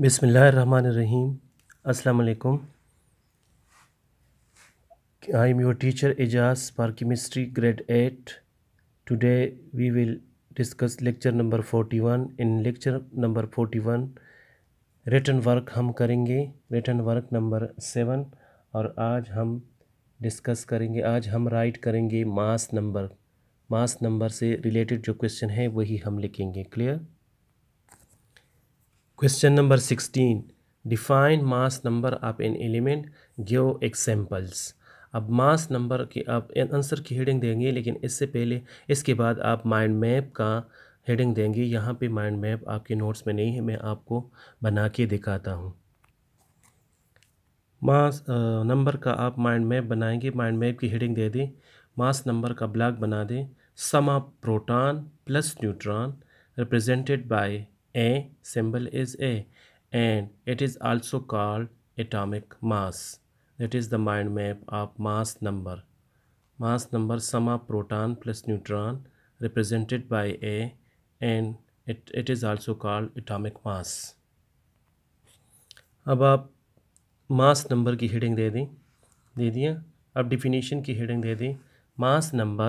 बिसमीम अलकुम I am your teacher Ejaz for chemistry grade eight today we will discuss lecture number forty one in lecture number forty one return work हम करेंगे written work number seven और आज हम discuss करेंगे आज हम राइट करेंगे मास नंबर मास नंबर से रिलेटेड जो क्वेश्चन है वही हम लिखेंगे clear question number sixteen define mass number of an element give examples अब मास नंबर की आप आंसर की हेडिंग देंगे लेकिन इससे पहले इसके बाद आप माइंड मैप का हेडिंग देंगे यहाँ पे माइंड मैप आपके नोट्स में नहीं है मैं आपको बना के दिखाता हूँ मास नंबर का आप माइंड मैप बनाएंगे माइंड मैप की हेडिंग दे दें मास नंबर का ब्लॉक बना दें sum of proton plus neutron represented by A symbol is A and it is also called atomic mass. That is the mind map of mass number. Mass number sum of proton plus neutron represented by A and it, it is also called atomic mass. अब आप mass number की heading दे दें दे दिया अब definition की heading दे दें mass number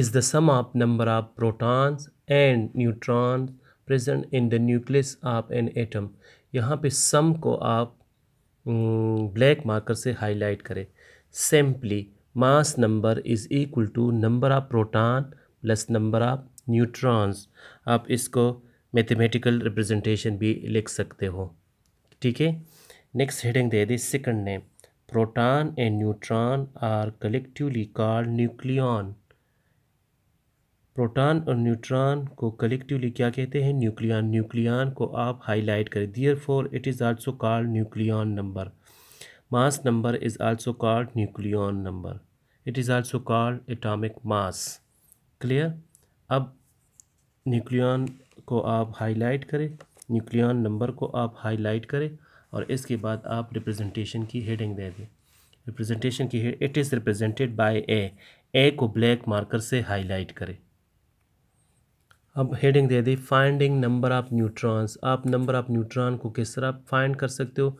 is the sum of number of protons and neutron present in the nucleus of an atom यहाँ पे सम को आप ब्लैक mm, मार्कर से हाईलाइट करें simply mass number is equal to number of proton plus number of neutrons आप इसको mathematical representation भी लिख सकते हो ठीक है नेक्स्ट हेडिंग दे दी second name proton and neutron are collectively called nucleon proton और न्यूट्रॉन को कलेक्टिवली क्या कहते हैं न्यूक्लियन न्यूक्लियन को आप हाईलाइट करें therefore it is also called nucleon number mass number is also called nucleon number it is also called atomic mass clear अब nucleon को आप हाईलाइट करें न्यूक्लियन नंबर को आप हाईलाइट करें और इसके बाद आप रिप्रेजेंटेशन की हेडिंग दे दें रिप्रेजेंटेशन की it is represented by A A को ब्लैक मार्कर से हाईलाइट करें अब हेडिंग दे दी फाइंडिंग नंबर ऑफ़ न्यूट्रॉन्स आप नंबर ऑफ़ न्यूट्रॉन को किस तरह फाइंड कर सकते हो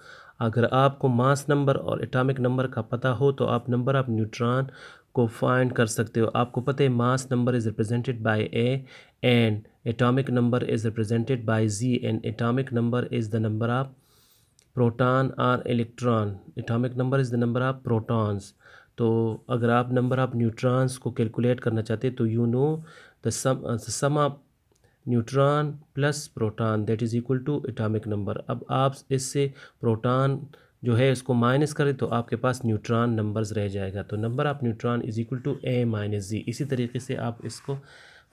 अगर आपको मास नंबर और एटॉमिक नंबर का पता हो तो आप नंबर ऑफ़ न्यूट्रॉन को फाइंड कर सकते हो आपको पता है mass number is represented by A and atomic number is represented by Z and atomic number is the number of proton or electron atomic number is the number of protons तो अगर आप number of neutrons को calculate करना चाहते तो you know the sum of neutron plus proton that is equal to atomic number अब आप इससे प्रोटॉन जो है इसको माइनस करें तो आपके पास न्यूट्रॉन नंबर्स रह जाएगा तो number of neutron is equal to A minus Z इसी तरीके से आप इसको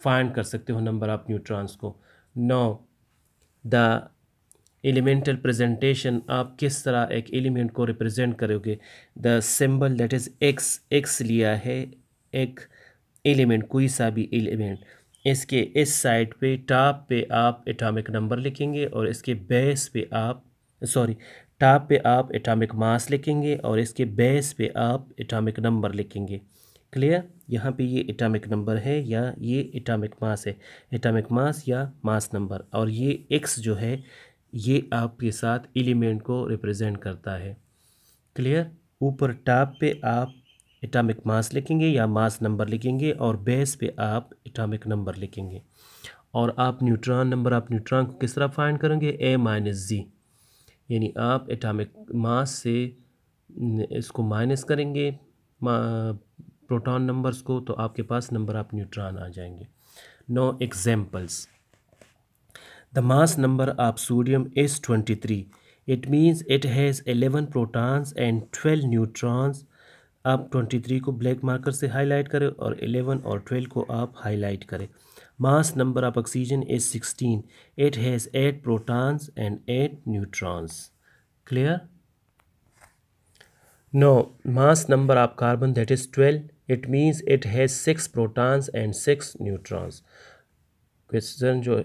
फाइंड कर सकते हो नंबर ऑफ़ न्यूट्रॉन्स को नौ द एलिमेंटल प्रेजेंटेशन आप किस तरह एक एलिमेंट को रिप्रेजेंट करोगे the symbol that is X X लिया है एक एलिमेंट कोई सा भी एलिमेंट इसके इस साइड पे टॉप पे आप एटॉमिक नंबर लिखेंगे और इसके बेस पे आप सॉरी टॉप पे आप एटॉमिक मास लिखेंगे और इसके बेस पे आप एटॉमिक नंबर लिखेंगे क्लियर यहाँ पे ये एटॉमिक नंबर है या ये एटॉमिक मास है एटॉमिक मास या मास नंबर और ये एक्स जो है ये आपके साथ एलिमेंट को रिप्रेजेंट करता है क्लियर ऊपर टॉप पे आप एटॉमिक मास लिखेंगे या मास नंबर लिखेंगे और बेस पे आप एटॉमिक नंबर लिखेंगे और आप न्यूट्रॉन नंबर आप न्यूट्रॉन को किस तरह फाइंड करेंगे ए माइनस जी यानी आप एटॉमिक मास से इसको माइनस करेंगे प्रोटॉन नंबर्स को तो आपके पास नंबर आप न्यूट्रॉन आ जाएंगे no examples the mass number of sodium is twenty three it means it has eleven protons and twelve neutrons आप 23 को ब्लैक मार्कर से हाईलाइट करें और 11 और 12 को आप हाईलाइट करें mass number of oxygen is 16 it has eight protons and eight neutrons clear no mass number of carbon that is 12 it means it has six protons and six neutrons question जो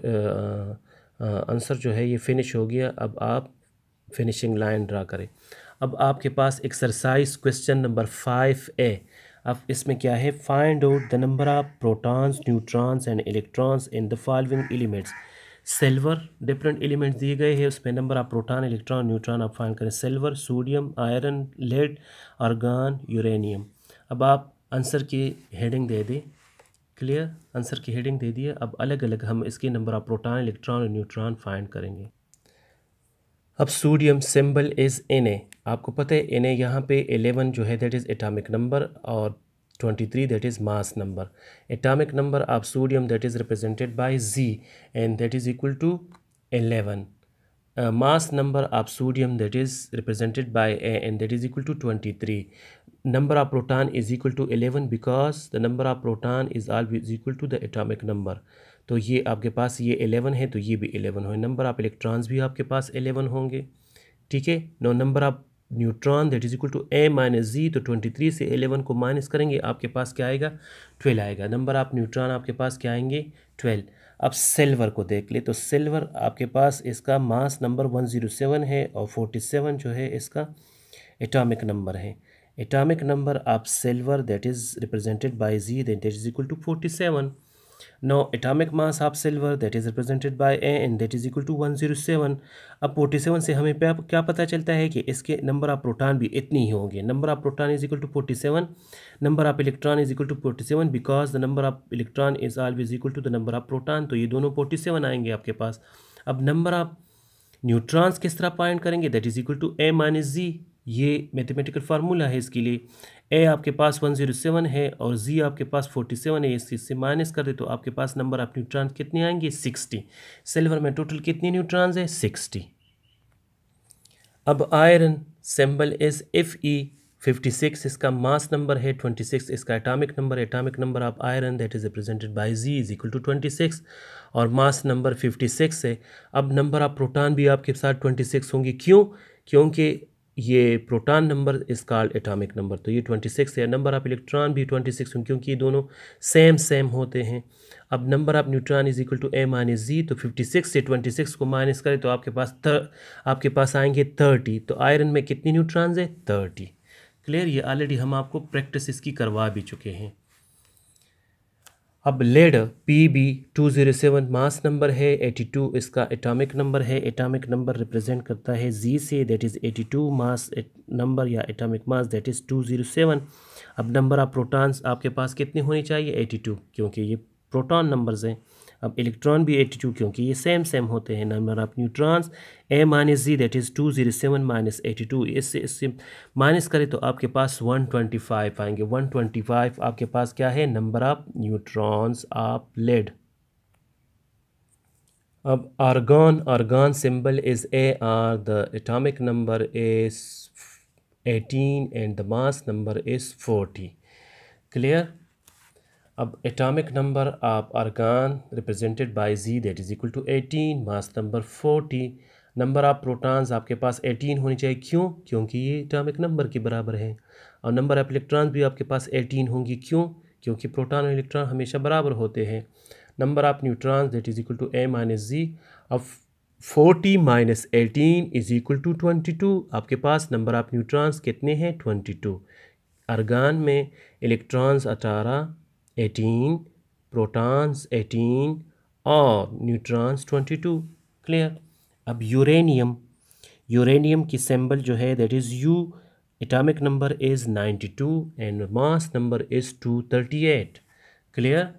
answer जो है ये finish हो गया अब आप finishing line draw करें अब आपके पास exercise question number five A अब इसमें क्या है find out the number of protons neutrons and electrons in the following elements silver different elements दिए गए हैं उसमें number of proton electron neutron आप फाइंड करें silver sodium iron lead argon uranium अब आप आंसर की हेडिंग दे दें क्लियर आंसर की हेडिंग दे दिए अब अलग अलग हम इसके नंबर ऑफ प्रोटॉन इलेक्ट्रॉन और न्यूट्रॉन फाइंड करेंगे अब sodium symbol is N A आपको पता है एन ए यहाँ पे एलेवन जो है दैट इज़ एटॉमिक नंबर और twenty three that is mass number atomic number of sodium that is represented by Z and that is equal to eleven mass number of sodium that is represented by A and that is equal to twenty three number of proton is equal to 11 uh, because the number of proton is always equal to the atomic number तो ये आपके पास ये eleven है तो ये भी eleven हो number आप इलेक्ट्रॉन्स भी आपके पास एलेवन होंगे ठीक है नौ नंबर आप neutron that is equal to A minus Z तो ट्वेंटी थ्री से एलेवन को माइनस करेंगे आपके पास क्या आएगा ट्वेल्व आएगा नंबर आप न्यूट्रॉन आपके पास क्या आएंगे ट्वेल्व अब सिल्वर को देख ले तो सिल्वर आपके पास इसका mass number one zero seven है और फोर्टी सेवन जो है इसका एटॉमिक नंबर है एटॉमिक नंबर आप silver that is represented by Z that is equal to forty seven Now atomic mass of silver that is represented by A and that is equal to 107. अब seven से हमें क्या पता चलता है कि इसके नंबर ऑफ प्रोटॉन भी इतनी ही होंगे number of proton is equal to forty seven number of electron is equal to forty seven because the number of electron is always equal to the number of proton तो ये दोनों forty seven आएंगे आपके पास अब number of neutrons किस तरह point करेंगे that is equal to A minus Z ये मैथमेटिकल फार्मूला है इसके लिए ए आपके पास वन जीरो सेवन है और जी आपके पास फोर्टी सेवन है इसी से माइनस कर दे तो आपके पास नंबर ऑफ न्यूट्रॉन कितने आएंगे सिक्सटी सिल्वर में टोटल कितने न्यूट्रॉन्स है सिक्सटी अब iron symbol is F E fifty six इसका मास नंबर है ट्वेंटी सिक्स इसका atomic number atomic number of iron that is represented by Z is equal to twenty six और mass number fifty six है अब number of proton भी आपके साथ twenty six होंगे क्यों क्योंकि ये proton number is called atomic number तो ये ट्वेंटी सिक्स है नंबर ऑफ इलेक्ट्रॉन भी ट्वेंटी सिक्स हूँ क्योंकि ये दोनों सेम सेम होते हैं अब number of neutron is equal to A minus Z तो फिफ्टी सिक्स से ट्वेंटी सिक्स को माइनस करें तो आपके पास थर, आपके पास आएंगे थर्टी तो आयरन में कितनी न्यूट्रॉन्स है थर्टी क्लियर ये ऑलरेडी हम आपको प्रैक्टिस इसकी करवा भी चुके हैं अब lead P B two zero seven mass number है एटी टू इसका एटॉमिक नंबर है एटॉमिक नंबर रिप्रेजेंट करता है जी से that is eighty two mass number या atomic mass that is two zero seven अब नंबर ऑफ प्रोटॉन्स आपके पास कितने होने चाहिए एटी टू क्योंकि ये प्रोटॉन नंबर्स हैं अब इलेक्ट्रॉन भी टू क्योंकि ये सेम सेम होते हैं number of neutrons A minus Z that is two zero seven minus eighty two इससे इससे माइनस करें तो आपके पास वन ट्वेंटी फाइव आएंगे वन ट्वेंटी फाइव आपके पास क्या है number of neutrons of lead अब argon argon symbol is A R the atomic number is eighteen and the mass number is forty clear अब एटॉमिक नंबर आप argon represented by Z that is equal to 18 mass number 40 number of protons आपके पास 18 होनी चाहिए क्यों क्योंकि ये atomic number के बराबर है और नंबर ऑफ इलेक्ट्रॉन्स भी आपके पास 18 होंगी क्यों क्योंकि प्रोटॉन और इलेक्ट्रॉन हमेशा बराबर होते हैं number of neutrons that is equal to A minus Z अब forty minus eighteen is equal to twenty two आपके पास नंबर ऑफ़ न्यूट्रॉन्स कितने हैं ट्वेंटी टू अर्गान में इलेक्ट्रॉन्स अठारह एटीन प्रोटॉन्स एटीन और न्यूट्रॉन्स ट्वेंटी टू क्लियर अब uranium uranium की सिंबल जो है that is U atomic number is ninety two and mass number is two thirty eight clear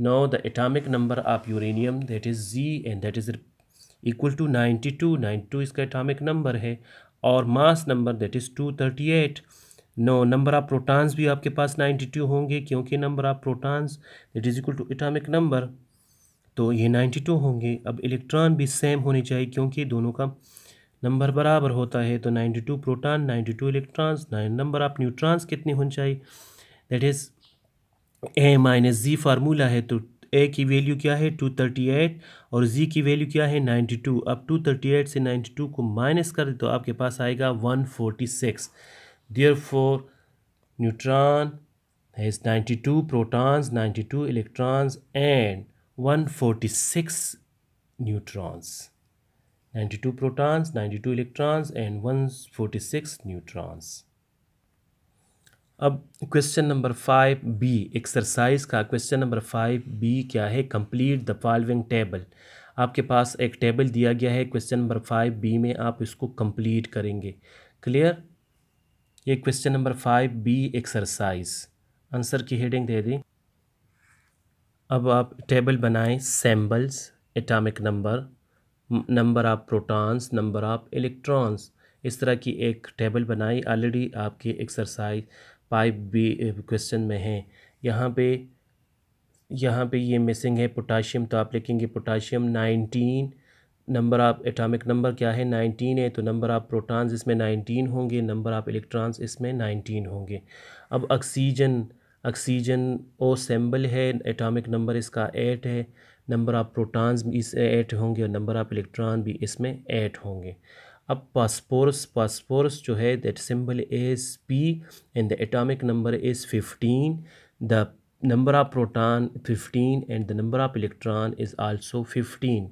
no the now the atomic number of uranium that is z and that to ninety two ninety two इसका atomic number है और mass number that is two thirty eight no number of protons भी आपके पास 92 होंगे क्योंकि number of protons it is equal to atomic number तो ये 92 होंगे अब इलेक्ट्रॉन भी सेम होने चाहिए क्योंकि दोनों का नंबर बराबर होता है तो 92 proton two electrons number of neutrons कितने होने चाहिए that is A minus Z formula है तो ए की वैल्यू क्या है टू थर्टी एट और जी की वैल्यू क्या है नाइन्टी टू अब टू थर्टी एट से नाइन्टी टू को माइनस कर दे तो आपके पास आएगा one forty six therefore neutron has 92 protons 92 electrons and 146 neutrons 92 protons 92 electrons and 146 neutrons अब question number five B exercise का क्वेश्चन नंबर फाइव बी क्या है कंप्लीट द फॉलोइंग टेबल आपके पास एक टेबल दिया गया है क्वेश्चन नंबर फाइव बी में आप इसको कंप्लीट करेंगे क्लियर ये question number five B exercise answer की हेडिंग दे दी अब आप टेबल बनाएं symbols atomic number number of protons number of electrons इस तरह की एक टेबल बनाई ऑलरेडी आपकी एक्सरसाइज पाइप बी क्वेश्चन में है यहाँ पे यहाँ पे ये मिसिंग है पोटाशियम तो आप लिखेंगे पोटाशियम नाइनटीन नंबर आप एटॉमिक नंबर क्या है नाइनटीन है तो नंबर आप प्रोटॉन्स इसमें नाइनटीन होंगे नंबर आप इलेक्ट्रॉन्स इसमें नाइनटीन होंगे अब ऑक्सीजन ऑक्सीजन ओ सेम्बल है एटॉमिक नंबर इसका एट है नंबर आप प्रोटॉन्स भी इस एट होंगे और नंबर आप इलेक्ट्रॉन भी इसमें एट होंगे अब पासपोर्स पासपोर्स जो है that symbol is P and the atomic number is fifteen the number of proton fifteen and the number of electron is also fifteen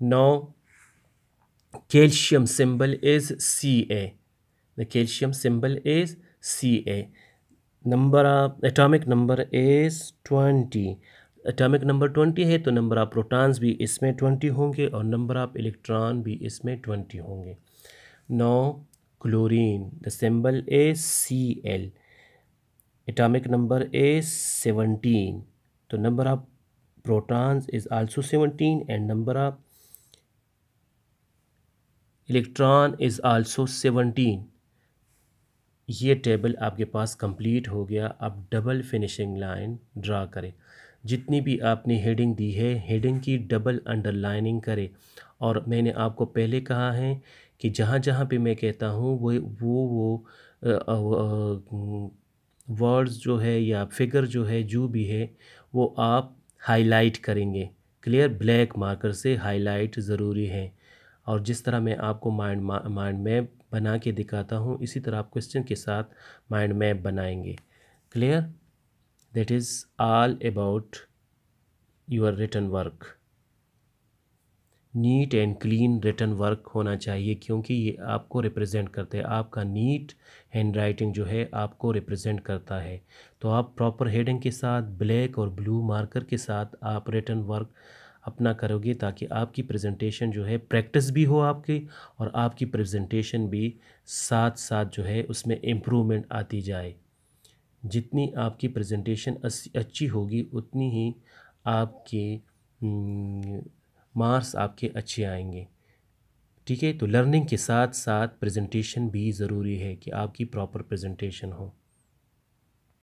Now, calcium symbol is Ca. The calcium symbol is Ca. Number of atomic number is 20. Atomic number twenty है तो number of protons भी इसमें twenty होंगे और number of electron भी इसमें twenty होंगे नौ chlorine the symbol a C L atomic number a seventeen तो number of protons is also seventeen and number of electron is also seventeen ये टेबल आपके पास कंप्लीट हो गया अब डबल फिनिशिंग लाइन ड्रा करें जितनी भी आपने हेडिंग दी है हेडिंग की डबल अंडरलाइनिंग करें और मैंने आपको पहले कहा है कि जहाँ जहाँ पे मैं कहता हूँ वो वो वो वर्ड्स जो है या फिगर जो है जो भी है वो आप हाईलाइट करेंगे क्लियर ब्लैक मार्कर से हाईलाइट ज़रूरी है और जिस तरह मैं आपको माइंड माइंड मैप बना के दिखाता हूँ इसी तरह आप क्वेश्चन के साथ माइंड मैप बनाएंगे clear that is all about your written work neat and clean written work होना चाहिए क्योंकि ये आपको रिप्रेजेंट करते हैं आपका नीट हैंड राइटिंग जो है आपको रिप्रेजेंट करता है तो आप प्रॉपर हेडिंग के साथ ब्लैक और ब्लू मार्कर के साथ आप रिटर्न वर्क अपना करोगे ताकि आपकी प्रेजेंटेशन जो है प्रैक्टिस भी हो आपकी और आपकी प्रेजेंटेशन भी साथ साथ जो है उसमें इम्प्रूवमेंट आती जाए जितनी आपकी प्रेजेंटेशन अच्छी होगी उतनी ही आपके मार्क्स आपके अच्छे आएंगे ठीक है तो लर्निंग के साथ साथ प्रेजेंटेशन भी ज़रूरी है कि आपकी प्रॉपर प्रेजेंटेशन हो